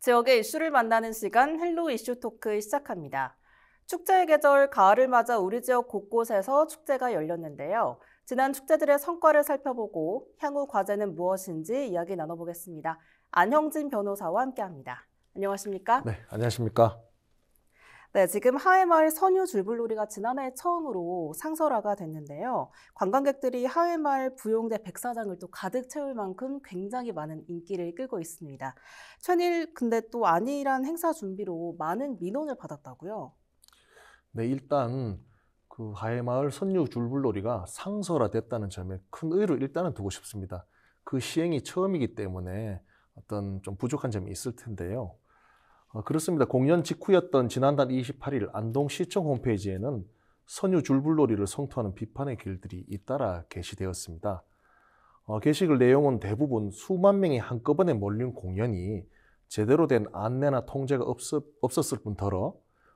지역의 이슈를 만나는 시간 헬로 이슈 토크 시작합니다. 축제의 계절 가을을 맞아 우리 지역 곳곳에서 축제가 열렸는데요. 지난 축제들의 성과를 살펴보고 향후 과제는 무엇인지 이야기 나눠보겠습니다. 안형진 변호사와 함께합니다. 안녕하십니까? 네, 안녕하십니까? 네, 지금 하회마을 선유 줄불놀이가 지난해 처음으로 상설화가 됐는데요. 관광객들이 하회마을 부용대 백사장을 또 가득 채울 만큼 굉장히 많은 인기를 끌고 있습니다. 천일 근데 또 아니란 행사 준비로 많은 민원을 받았다고요? 네, 일단 그 하회마을 선유 줄불놀이가 상설화됐다는 점에 큰의 의를 일단은 두고 싶습니다. 그 시행이 처음이기 때문에 어떤 좀 부족한 점이 있을 텐데요. 아, 그렇습니다. 공연 직후였던 지난달 28일 안동시청 홈페이지에는 선유 줄불놀이를 성토하는 비판의 길들이 잇따라 게시되었습니다. 어, 게시글 내용은 대부분 수만 명이 한꺼번에 몰린 공연이 제대로 된 안내나 통제가 없었을 뿐더러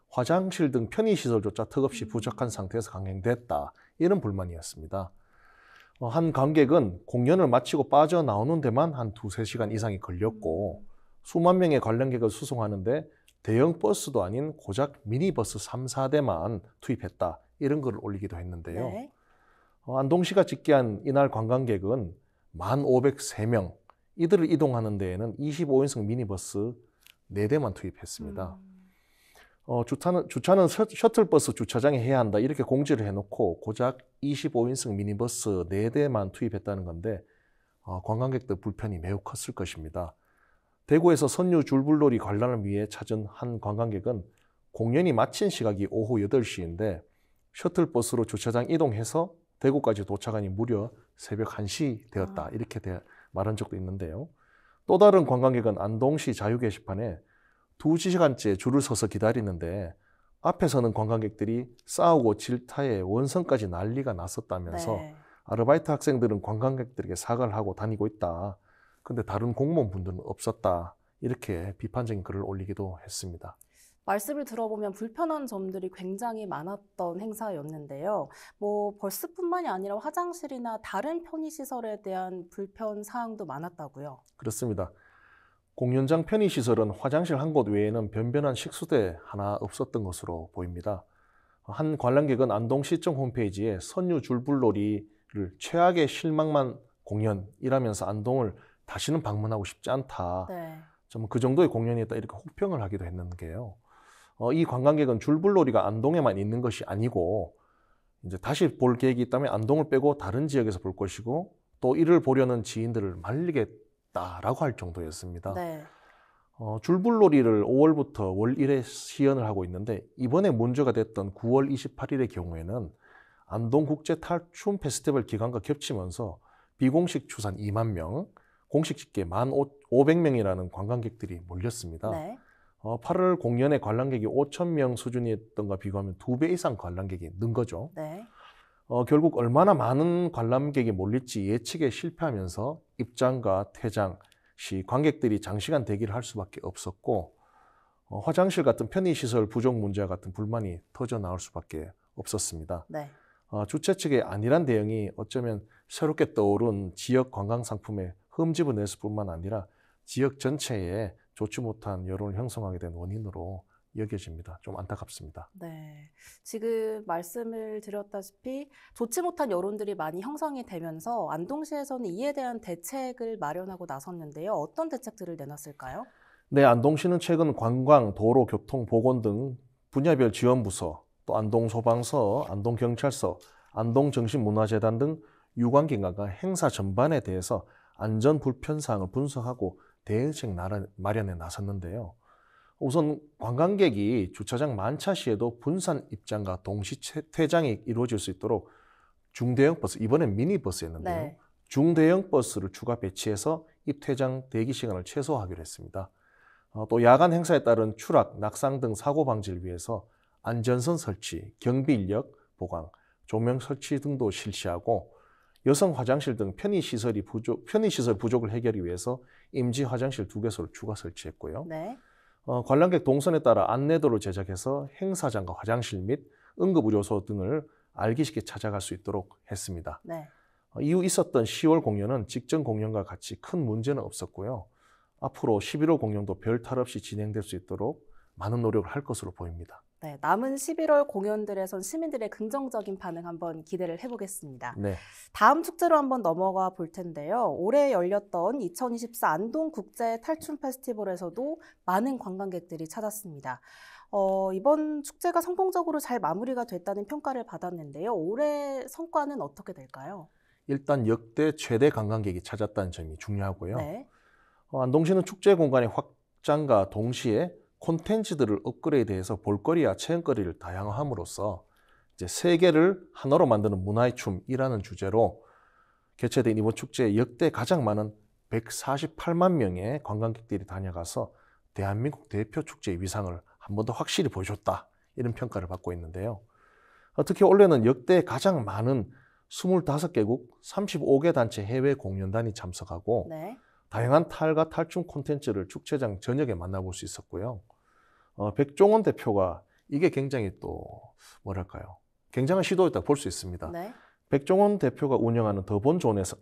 화장실 등 편의시설조차 턱없이 음. 부족한 상태에서 강행됐다. 이런 불만이었습니다. 어, 한 관객은 공연을 마치고 빠져나오는 데만 한 두세 시간 이상이 걸렸고 수만 명의 관람객을 수송하는데 대형 버스도 아닌 고작 미니버스 3, 4대만 투입했다. 이런 글을 올리기도 했는데요. 네. 어, 안동시가 집계한 이날 관광객은 1,503명. 이들을 이동하는 데에는 25인승 미니버스 4대만 투입했습니다. 음. 어, 주차는, 주차는 셔틀버스 주차장에 해야 한다. 이렇게 공지를 해놓고 고작 25인승 미니버스 4대만 투입했다는 건데, 어, 관광객들 불편이 매우 컸을 것입니다. 대구에서 선유 줄불놀이 관람을 위해 찾은 한 관광객은 공연이 마친 시각이 오후 8시인데 셔틀버스로 주차장 이동해서 대구까지 도착하니 무려 새벽 1시 되었다. 아. 이렇게 말한 적도 있는데요. 또 다른 관광객은 안동시 자유 게시판에 2시간째 줄을 서서 기다리는데 앞에서는 관광객들이 싸우고 질타에 원성까지 난리가 났었다면서 네. 아르바이트 학생들은 관광객들에게 사과를 하고 다니고 있다. 근데 다른 공무원분들은 없었다. 이렇게 비판적인 글을 올리기도 했습니다. 말씀을 들어보면 불편한 점들이 굉장히 많았던 행사였는데요. 뭐 벌스뿐만이 아니라 화장실이나 다른 편의 시설에 대한 불편 사항도 많았다고요. 그렇습니다. 공연장 편의 시설은 화장실 한 곳 외에는 변변한 식수대 하나 없었던 것으로 보입니다. 한 관람객은 안동시청 홈페이지에 선유 줄불놀이를 최악의 실망만 공연이라면서 안동을 다시는 방문하고 싶지 않다. 네. 좀그 정도의 공연이었다 이렇게 혹평을 하기도 했는데요 어, 이 관광객은 줄불놀이가 안동에만 있는 것이 아니고 이제 다시 볼 계획이 있다면 안동을 빼고 다른 지역에서 볼 것이고 또 이를 보려는 지인들을 말리겠다라고 할 정도였습니다. 네. 어, 줄불놀이를 5월부터 월 1회 시연을 하고 있는데 이번에 문제가 됐던 9월 28일의 경우에는 안동 국제 탈춤 페스티벌 기간과 겹치면서 비공식 추산 2만 명, 공식 집계 1,500명이라는 관광객들이 몰렸습니다. 네. 어, 8월 공연의 관람객이 5 0 0 0명 수준이었던 가 비교하면 두 배 이상 관람객이 는 거죠. 네. 어, 결국 얼마나 많은 관람객이 몰릴지 예측에 실패하면서 입장과 퇴장 시 관객들이 장시간 대기를 할 수밖에 없었고 어, 화장실 같은 편의시설 부족 문제와 같은 불만이 터져 나올 수밖에 없었습니다. 네. 어, 주최 측의 안일한 대응이 어쩌면 새롭게 떠오른 지역 관광 상품의 흠집을 냈을 뿐만 아니라 지역 전체에 좋지 못한 여론을 형성하게 된 원인으로 여겨집니다. 좀 안타깝습니다. 네. 지금 말씀을 드렸다시피 좋지 못한 여론들이 많이 형성이 되면서 안동시에서는 이에 대한 대책을 마련하고 나섰는데요. 어떤 대책들을 내놨을까요? 네, 안동시는 최근 관광, 도로, 교통, 보건 등 분야별 지원부서, 또 안동소방서, 안동경찰서, 안동정신문화재단 등 유관기관과 행사 전반에 대해서 안전 불편사항을 분석하고 대응책 마련에 나섰는데요. 우선 관광객이 주차장 만차 시에도 분산 입장과 동시 퇴장이 이루어질 수 있도록 중대형 버스, 이번엔 미니버스였는데요. 네. 중대형 버스를 추가 배치해서 입퇴장 대기 시간을 최소화하기로 했습니다. 어, 또 야간 행사에 따른 추락, 낙상 등 사고 방지를 위해서 안전선 설치, 경비 인력 보강, 조명 설치 등도 실시하고 여성 화장실 등 편의 시설이 부족 편의 시설 부족을 해결하기 위해서 임지 화장실 두 개소를 추가 설치했고요. 네. 어, 관람객 동선에 따라 안내도를 제작해서 행사장과 화장실 및 응급의료소 등을 알기 쉽게 찾아갈 수 있도록 했습니다. 네. 어, 이후 있었던 10월 공연은 직전 공연과 같이 큰 문제는 없었고요. 앞으로 11월 공연도 별 탈 없이 진행될 수 있도록 많은 노력을 할 것으로 보입니다. 네, 남은 11월 공연들에선 시민들의 긍정적인 반응 한번 기대를 해보겠습니다. 네. 다음 축제로 한번 넘어가 볼 텐데요. 올해 열렸던 2024 안동 국제 탈춤 페스티벌에서도 많은 관광객들이 찾았습니다. 어, 이번 축제가 성공적으로 잘 마무리가 됐다는 평가를 받았는데요. 올해 성과는 어떻게 될까요? 일단 역대 최대 관광객이 찾았다는 점이 중요하고요. 네. 어, 안동시는 축제 공간의 확장과 동시에 콘텐츠들을 업그레이드해서 볼거리와 체험거리를 다양화함으로써 이제 세계를 하나로 만드는 문화의 춤이라는 주제로 개최된 이번 축제에 역대 가장 많은 148만 명의 관광객들이 다녀가서 대한민국 대표 축제의 위상을 한 번 더 확실히 보여줬다 이런 평가를 받고 있는데요. 어, 특히 올해는 역대 가장 많은 25개국 35개 단체 해외 공연단이 참석하고 네. 다양한 탈과 탈춤 콘텐츠를 축제장 저녁에 만나볼 수 있었고요. 어, 백종원 대표가 이게 굉장히 또 뭐랄까요? 굉장한 시도였다볼수 있습니다. 네. 백종원 대표가 운영하는 더본존에서는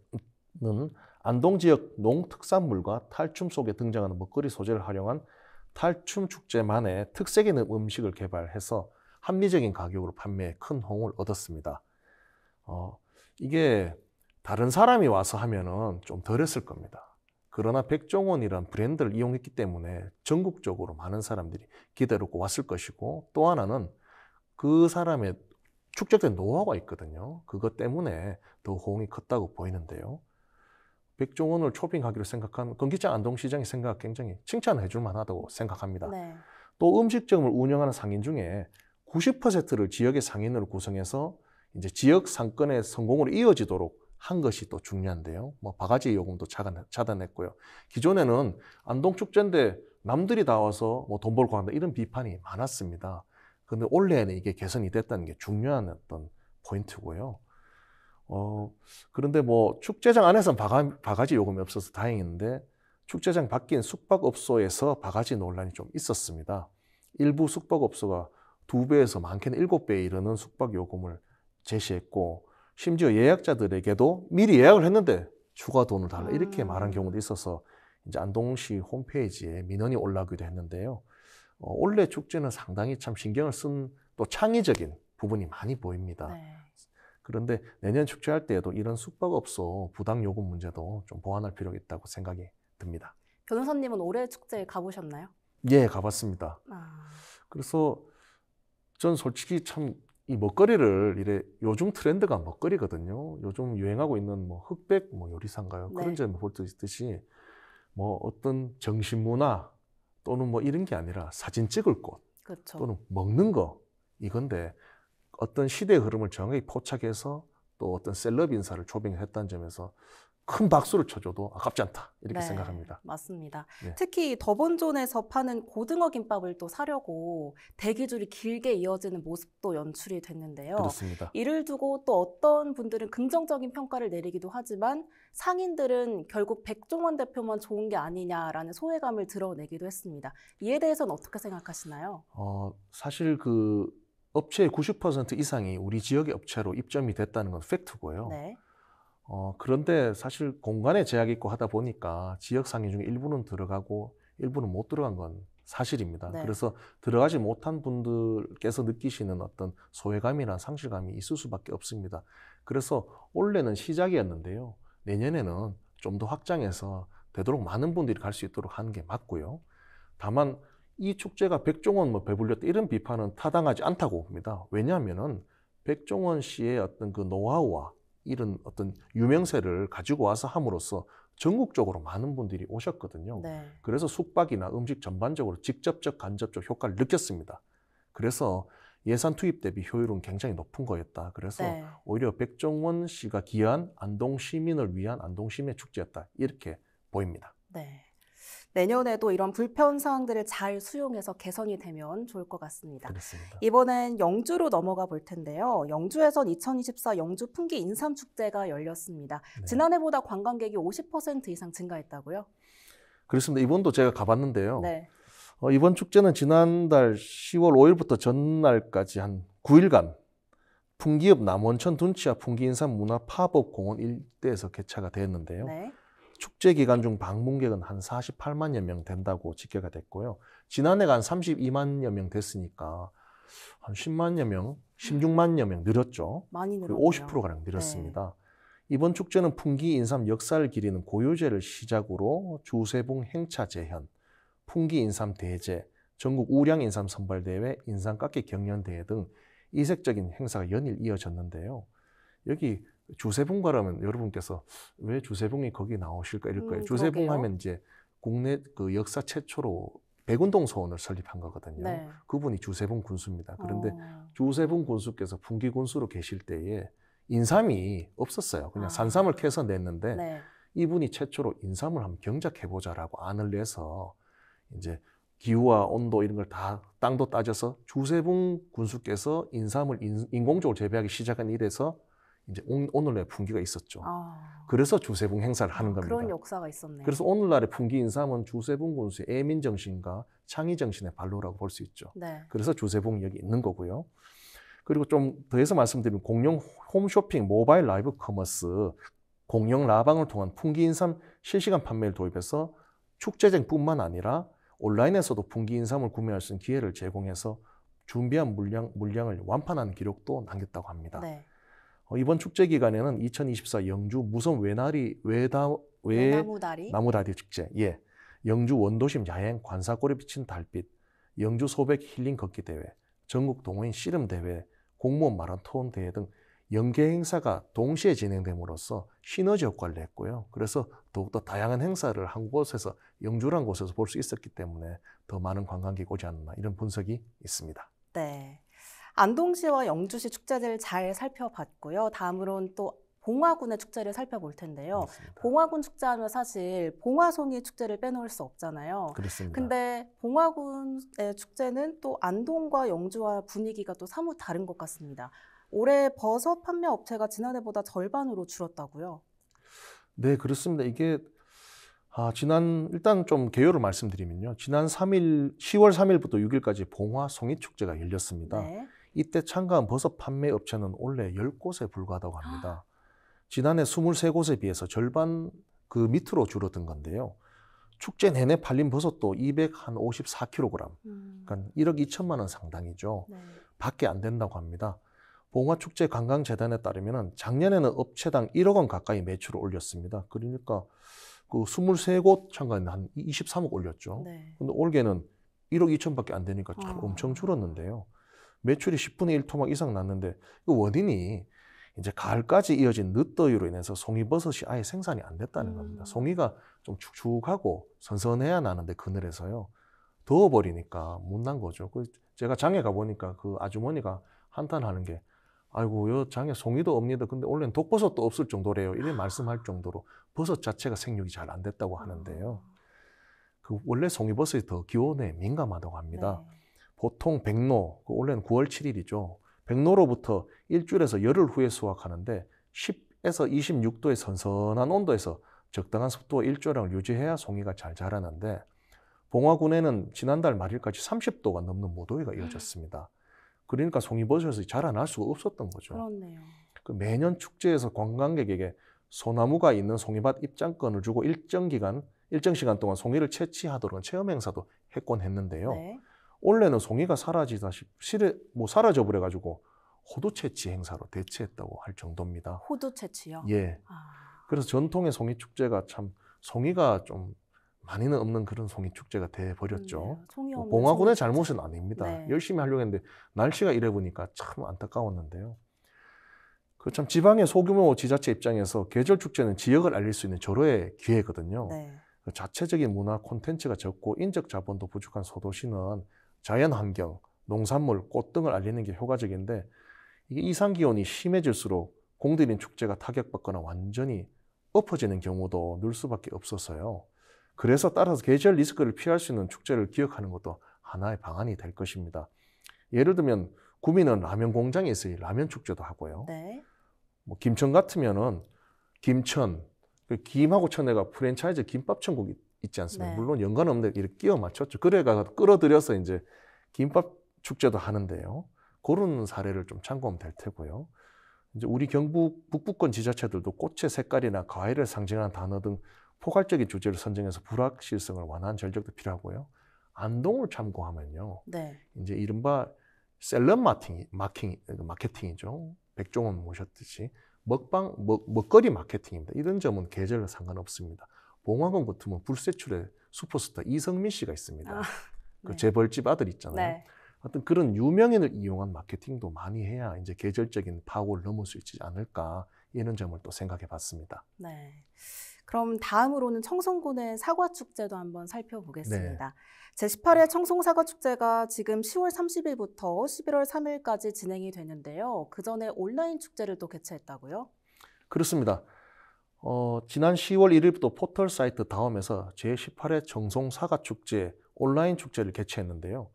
안동 지역 농특산물과 탈춤 속에 등장하는 먹거리 소재를 활용한 탈춤 축제만의 특색 있는 음식을 개발해서 합리적인 가격으로 판매에 큰 호응을 얻었습니다. 어, 이게 다른 사람이 와서 하면은 좀 덜했을 겁니다. 그러나 백종원이란 브랜드를 이용했기 때문에 전국적으로 많은 사람들이 기다리고 왔을 것이고 또 하나는 그 사람의 축적된 노하우가 있거든요. 그것 때문에 더 호응이 컸다고 보이는데요. 백종원을 초빙하기로 생각한 건기장 안동시장의 생각 굉장히 칭찬해 줄 만하다고 생각합니다. 네. 또 음식점을 운영하는 상인 중에 90%를 지역의 상인으로 구성해서 이제 지역 상권의 성공으로 이어지도록 한 것이 또 중요한데요. 뭐 바가지 요금도 차단했고요. 기존에는 안동축제인데 남들이 다 와서 뭐 돈 벌고 한다 이런 비판이 많았습니다. 근데 올해에는 이게 개선이 됐다는 게 중요한 어떤 포인트고요. 어, 그런데 뭐 축제장 안에서는 바가, 지 요금이 없어서 다행인데 축제장 바뀐 숙박업소에서 바가지 논란이 좀 있었습니다. 일부 숙박업소가 두 배에서 많게는 일곱 배에 이르는 숙박요금을 제시했고 심지어 예약자들에게도 미리 예약을 했는데 추가 돈을 달라 이렇게 아. 말한 경우도 있어서 이제 안동시 홈페이지에 민원이 올라오기도 했는데요. 어, 올해 축제는 상당히 참 신경을 쓴 또 창의적인 부분이 많이 보입니다. 네. 그런데 내년 축제할 때에도 이런 숙박업소 부당 요금 문제도 좀 보완할 필요가 있다고 생각이 듭니다. 변호사님은 올해 축제 가보셨나요? 예, 가봤습니다. 아... 그래서 전 솔직히 참이 먹거리를 이래 요즘 트렌드가 먹거리거든요. 요즘 유행하고 있는 뭐 흑백 뭐 요리사인가요? 네. 그런 점을 볼 수 있듯이 뭐 어떤 정신 문화 또는 뭐 이런 게 아니라 사진 찍을 곳 그렇죠. 또는 먹는 거 이건데 어떤 시대의 흐름을 정확히 포착해서 또 어떤 셀럽 인사를 초빙했다는 점에서 큰 박수를 쳐줘도 아깝지 않다 이렇게 네, 생각합니다. 맞습니다. 네. 특히 더번존에서 파는 고등어 김밥을 또 사려고 대기 줄이 길게 이어지는 모습도 연출이 됐는데요. 그렇습니다. 이를 두고 또 어떤 분들은 긍정적인 평가를 내리기도 하지만 상인들은 결국 백종원 대표만 좋은 게 아니냐라는 소외감을 드러내기도 했습니다. 이에 대해서는 어떻게 생각하시나요? 어, 사실 그 업체의 90% 이상이 우리 지역의 업체로 입점이 됐다는 건 팩트고요. 네. 어, 그런데 사실 공간에 제약이 있고 하다 보니까 지역 상인 중에 일부는 들어가고 일부는 못 들어간 건 사실입니다. 네. 그래서 들어가지 못한 분들께서 느끼시는 어떤 소외감이나 상실감이 있을 수밖에 없습니다. 그래서 올해는 시작이었는데요. 내년에는 좀 더 확장해서 되도록 많은 분들이 갈 수 있도록 하는 게 맞고요. 다만 이 축제가 백종원 뭐 배불렸다 이런 비판은 타당하지 않다고 봅니다. 왜냐하면은 백종원 씨의 어떤 그 노하우와 이런 어떤 유명세를 가지고 와서 함으로써 전국적으로 많은 분들이 오셨거든요. 네. 그래서 숙박이나 음식 전반적으로 직접적 간접적 효과를 느꼈습니다. 그래서 예산 투입 대비 효율은 굉장히 높은 거였다. 그래서 네. 오히려 백종원 씨가 기여한 안동 시민을 위한 안동 시민의 축제였다. 이렇게 보입니다. 네. 내년에도 이런 불편 사항들을 잘 수용해서 개선이 되면 좋을 것 같습니다. 그렇습니다. 이번엔 영주로 넘어가 볼 텐데요. 영주에선 2024 영주 풍기 인삼 축제가 열렸습니다. 네. 지난해보다 관광객이 50% 이상 증가했다고요? 그렇습니다. 이번도 제가 가봤는데요. 네. 어, 이번 축제는 지난달 10월 5일부터 전날까지 한 9일간 풍기읍 남원천 둔치와 풍기인삼 문화파업공원 일대에서 개최가 되었는데요. 네. 축제 기간 중 방문객은 한 48만여 명 된다고 집계가 됐고요. 지난해가 한 32만여 명 됐으니까 한 10만여 명, 16만여 명 늘었죠. 많이 늘었죠. 50%가량 늘었습니다. 네. 이번 축제는 풍기 인삼 역사를 기리는 고요제를 시작으로 주세봉 행차 재현, 풍기 인삼 대제, 전국 우량 인삼 선발 대회, 인삼 깎기 경연 대회 등 이색적인 행사가 연일 이어졌는데요. 여기 조세봉과라면 여러분께서 왜조세봉이 거기 나오실까 이럴 음, 거예요. 음, 주세봉 하면 이제 국내 그 역사 최초로 백운동 소원을 설립한 거거든요. 네. 그분이 조세봉 군수입니다. 그런데 어. 주세봉 군수께서 분기 군수로 계실 때에 인삼이 없었어요. 그냥 아. 산삼을 캐서 냈는데 네. 이분이 최초로 인삼을 한번 경작해보자라고 안을 내서 이제 기후와 온도 이런 걸 다 땅도 따져서 조세봉 군수께서 인삼을 인, 공적으로 재배하기 시작한 이래서 이제 오늘의 풍기가 있었죠. 아. 그래서 주세봉 행사를 하는 겁니다. 그런 역사가 있었네. 그래서 오늘날의 풍기 인삼은 주세봉 군수의 애민 정신과 창의 정신의 발로라고 볼 수 있죠. 네. 그래서 주세붕이 여기 있는 거고요. 그리고 좀 더해서 말씀드리면 공룡 홈쇼핑 모바일 라이브 커머스 공룡 라방을 통한 풍기 인삼 실시간 판매를 도입해서 축제쟁뿐만 아니라 온라인에서도 풍기 인삼을 구매할 수 있는 기회를 제공해서 준비한 물량, 물량을 완판하는 기록도 남겼다고 합니다. 네. 어, 이번 축제 기간에는 2024 영주 무선 외나리 외다 외나무다리 나무다리 축제, 예, 영주 원도심 야행 관사골에 비친 달빛, 영주 소백 힐링 걷기 대회, 전국 동호인 씨름 대회, 공무원 마라톤 대회 등 연계 행사가 동시에 진행됨으로써 시너지 효과를 냈고요. 그래서 더욱더 다양한 행사를 한 곳에서 영주란 곳에서 볼 수 있었기 때문에 더 많은 관광객이 오지 않나 이런 분석이 있습니다. 네. 안동시와 영주시 축제를 잘 살펴봤고요. 다음으로는 또 봉화군의 축제를 살펴볼 텐데요. 그습니다 봉화군 축제하면 사실 봉화송이 축제를 빼놓을 수 없잖아요. 그렇습니다. 근데 봉화군의 축제는 또 안동과 영주와 분위기가 또 사뭇 다른 것 같습니다. 올해 버섯 판매 업체가 지난해보다 절반으로 줄었다고요. 네, 그렇습니다. 이게 아, 지난 일단 좀 개요를 말씀드리면요. 지난 3일 10월 3일부터 6일까지 봉화 송이 축제가 열렸습니다. 네. 이때 참가한 버섯 판매 업체는 올해 10곳에 불과하다고 합니다. 아. 지난해 23곳에 비해서 절반 그 밑으로 줄어든 건데요. 축제 내내 팔린 버섯도 254kg, 음. 그러니까 1억 2천만 원 상당이죠. 네. 밖에 안 된다고 합니다. 봉화축제 관광재단에 따르면 작년에는 업체당 1억 원 가까이 매출을 올렸습니다. 그러니까 그 23곳 참가했는데 한 23억 올렸죠. 네. 근데 올해는 1억 2천밖에 안 되니까 참 아. 엄청 줄었는데요. 매출이 10분의 1 토막 이상 났는데 그 원인이 이제 가을까지 이어진 늦더위로 인해서 송이버섯이 아예 생산이 안 됐다는 겁니다. 음. 송이가 좀 축축하고 선선해야 나는데 그늘에서요. 더워버리니까 못난 거죠. 그 제가 장에 가보니까 그 아주머니가 한탄하는 게 아이고 요 장에 송이도 없니다. 근데 원래는 독버섯도 없을 정도래요. 이래 아. 말씀할 정도로 버섯 자체가 생육이 잘 안 됐다고 하는데요. 아. 그 원래 송이버섯이 더 기온에 민감하다고 합니다. 네. 보통 백로, 그 원래는 9월 7일이죠. 백로로부터 일주일에서 열흘 후에 수확하는데 10에서 26도의 선선한 온도에서 적당한 속도와 일조량을 유지해야 송이가 잘 자라는데 봉화군에는 지난달 말일까지 30도가 넘는 무더위가 이어졌습니다. 그러니까 송이버섯이 자라날 수가 없었던 거죠. 그렇네요. 그 매년 축제에서 관광객에게 소나무가 있는 송이밭 입장권을 주고 일정 기간, 일정 시간 동안 송이를 채취하도록 체험 행사도 했곤 했는데요. 네. 원래는 송이가 사라지다시 실에 뭐 사라져 버려 가지고 호도 채취 행사로 대체했다고 할 정도입니다. 호두 채취요? 예. 아... 그래서 전통의 송이 축제가 참 송이가 좀 많이는 없는 그런 송이 축제가 돼 버렸죠. 네, 음, 예. 뭐 봉화군의 잘못은 아닙니다. 네. 열심히 하려고 했는데 날씨가 이래 보니까 참 안타까웠는데요. 그 참 지방의 소규모 지자체 입장에서 계절 축제는 지역을 알릴 수 있는 절호의 기회거든요. 네. 그 자체적인 문화 콘텐츠가 적고 인적 자본도 부족한 소도시는 자연 환경, 농산물, 꽃 등을 알리는 게 효과적인데 이게 이상 기온이 심해질수록 공들인 축제가 타격받거나 완전히 엎어지는 경우도 늘 수밖에 없어서요. 그래서 따라서 계절 리스크를 피할 수 있는 축제를 기억하는 것도 하나의 방안이 될 것입니다. 예를 들면 구미는 라면 공장에서 라면 축제도 하고요. 네. 뭐 김천 같으면은 김천, 그 김하고 천내가 프랜차이즈 김밥 천국이 있지 않습니까? 네. 물론 연관 없는데 이렇게 끼워 맞췄죠. 그래가 끌어들여서 이제 김밥 축제도 하는데요. 그런 사례를 좀 참고하면 될 테고요. 이제 우리 경북 북부권 지자체들도 꽃의 색깔이나 과일을 상징하는 단어 등 포괄적인 주제를 선정해서 불확실성을 완화한 전략도 필요하고요. 안동을 참고하면요. 네. 이제 이른바 셀럽 마팅, 마킹, 그 마케팅이죠. 백종원 모셨듯이 먹방 먹, 먹거리 마케팅입니다. 이런 점은 계절 상관없습니다. 봉화공 버트면 불세출의 슈퍼스타 이성민 씨가 있습니다. 아, 그 네. 재벌집 아들 있잖아요. 네. 어떤 그런 유명인을 이용한 마케팅도 많이 해야 이제 계절적인 파고를 넘을 수 있지 않을까 이런 점을 또 생각해 봤습니다. 네. 그럼 다음으로는 청송군의 사과축제도 한번 살펴보겠습니다. 네. 제18회 청송사과축제가 지금 10월 30일부터 11월 3일까지 진행이 되는데요. 그 전에 온라인 축제를 또 개최했다고요? 그렇습니다. 어, 지난 10월 1일부터 포털 사이트 다음에서 제18회 정송 사가 축제 온라인 축제를 개최했는데요.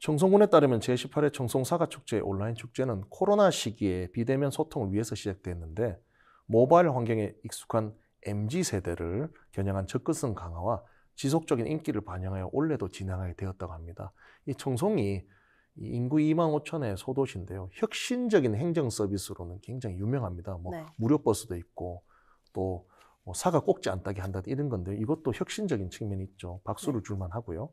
정성군에 따르면 제18회 정송 사가 축제 온라인 축제는 코로나 시기에 비대면 소통을 위해서 시작됐는데 모바일 환경에 익숙한 MZ 세대를 겨냥한 접근성 강화와 지속적인 인기를 반영하여 올해도 진행하게 되었다고 합니다. 이 청송이 인구 2만 5천의 소도시인데요. 혁신적인 행정 서비스로는 굉장히 유명합니다. 뭐 네. 무료 버스도 있고 또 뭐 사과 꼭지 안 따게 한다 이런 건데 이것도 혁신적인 측면이 있죠. 박수를 네. 줄만 하고요.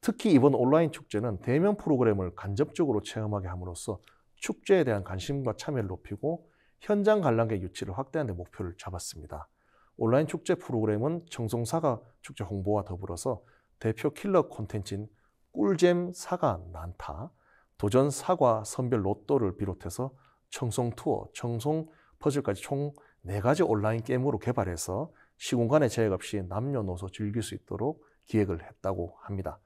특히 이번 온라인 축제는 대면 프로그램을 간접적으로 체험하게 함으로써 축제에 대한 관심과 참여를 높이고 현장 관람객 유치를 확대하는 데 목표를 잡았습니다. 온라인 축제 프로그램은 정성사과 축제 홍보와 더불어서 대표 킬러 콘텐츠인 꿀잼 사과 난타, 도전 사과 선별 로또를 비롯해서 청송 투어, 청송 퍼즐까지 총네 가지 온라인 게임으로 개발해서 시공간의 제약 없이 남녀노소 즐길 수 있도록 기획을 했다고 합니다.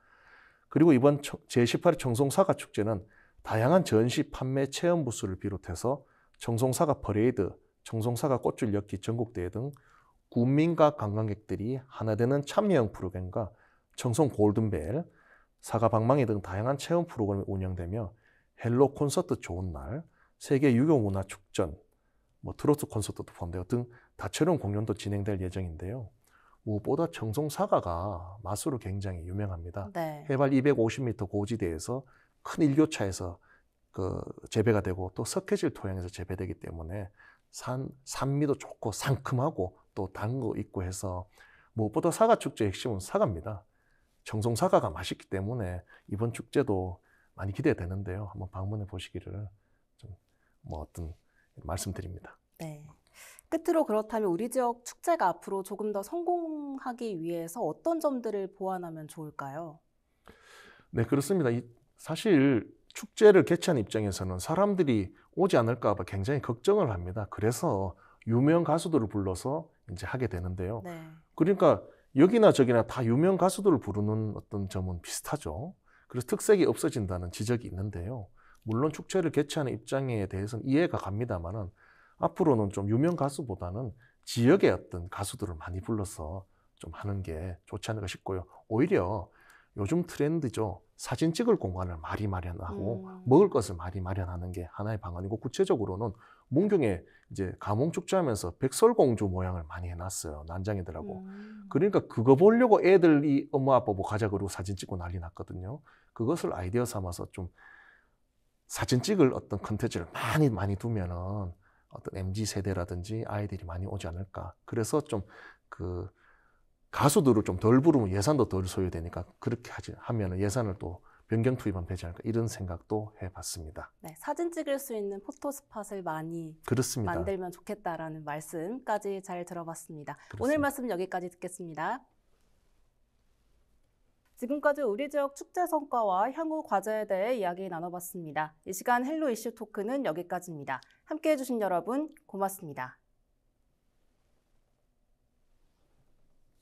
그리고 이번 제1 8 청송사가 축제는 다양한 전시, 판매, 체험 부스를 비롯해서 청송사가 퍼레이드, 청송사가 꽃줄 엮기 전국대회 등 국민과 관광객들이 하나 되는 참여형 프로그램과 청송 골든벨, 사과 방망이 등 다양한 체험 프로그램이 운영되며 헬로 콘서트 좋은 날, 세계 유교 문화 축전, 뭐 트로트 콘서트도 포함되어 등 다채로운 공연도 진행될 예정인데요. 무엇보다 뭐 정성사과가 맛으로 굉장히 유명합니다. 네. 해발 250m 고지대에서 큰 일교차에서 그 재배가 되고 또 석회질 토양에서 재배되기 때문에 산 산미도 좋고 상큼하고 또 단거 있고 해서 무엇보다 뭐 사과 축제의 핵심은 사과입니다. 정성 사과가 맛있기 때문에 이번 축제도 많이 기대되는데요. 한번 방문해 보시기를 좀 뭐 어떤 말씀드립니다. 네. 끝으로 그렇다면 우리 지역 축제가 앞으로 조금 더 성공하기 위해서 어떤 점들을 보완하면 좋을까요? 네, 그렇습니다. 이, 사실 축제를 개최한 입장에서는 사람들이 오지 않을까봐 굉장히 걱정을 합니다. 그래서 유명 가수들을 불러서 이제 하게 되는데요. 네. 그러니까 여기나 저기나 다 유명 가수들을 부르는 어떤 점은 비슷하죠. 그래서 특색이 없어진다는 지적이 있는데요. 물론 축제를 개최하는 입장에 대해서는 이해가 갑니다만은 앞으로는 좀 유명 가수보다는 지역의 어떤 가수들을 많이 불러서 좀 하는 게 좋지 않을까 싶고요. 오히려 요즘 트렌드죠. 사진 찍을 공간을 많이 마련하고 음. 먹을 것을 많이 마련하는 게 하나의 방안이고 구체적으로는 문경에 이제 가몽축제하면서 백설공주 모양을 많이 해놨어요 난장이더라고 음. 그러니까 그거 보려고 애들이 엄마 아빠 보고 가자 그러고 사진 찍고 난리 났거든요 그것을 아이디어 삼아서 좀 사진 찍을 어떤 컨텐츠를 많이 많이 두면은 어떤 MZ 세대라든지 아이들이 많이 오지 않을까. 그래서 좀 그 가수들을 좀 덜 부르면 예산도 덜 소요되니까 그렇게 하지 하면은 예산을 또 변경 투입하 되지 않을까 이런 생각도 해봤습니다. 네, 사진 찍을 수 있는 포토 스팟을 많이 그렇습니다. 만들면 좋겠다라는 말씀까지 잘 들어봤습니다. 그렇습니다. 오늘 말씀 여기까지 듣겠습니다. 지금까지 우리 지역 축제 성과와 향후 과제에 대해 이야기 나눠봤습니다. 이 시간 헬로 이슈 토크는 여기까지입니다. 함께해 주신 여러분 고맙습니다.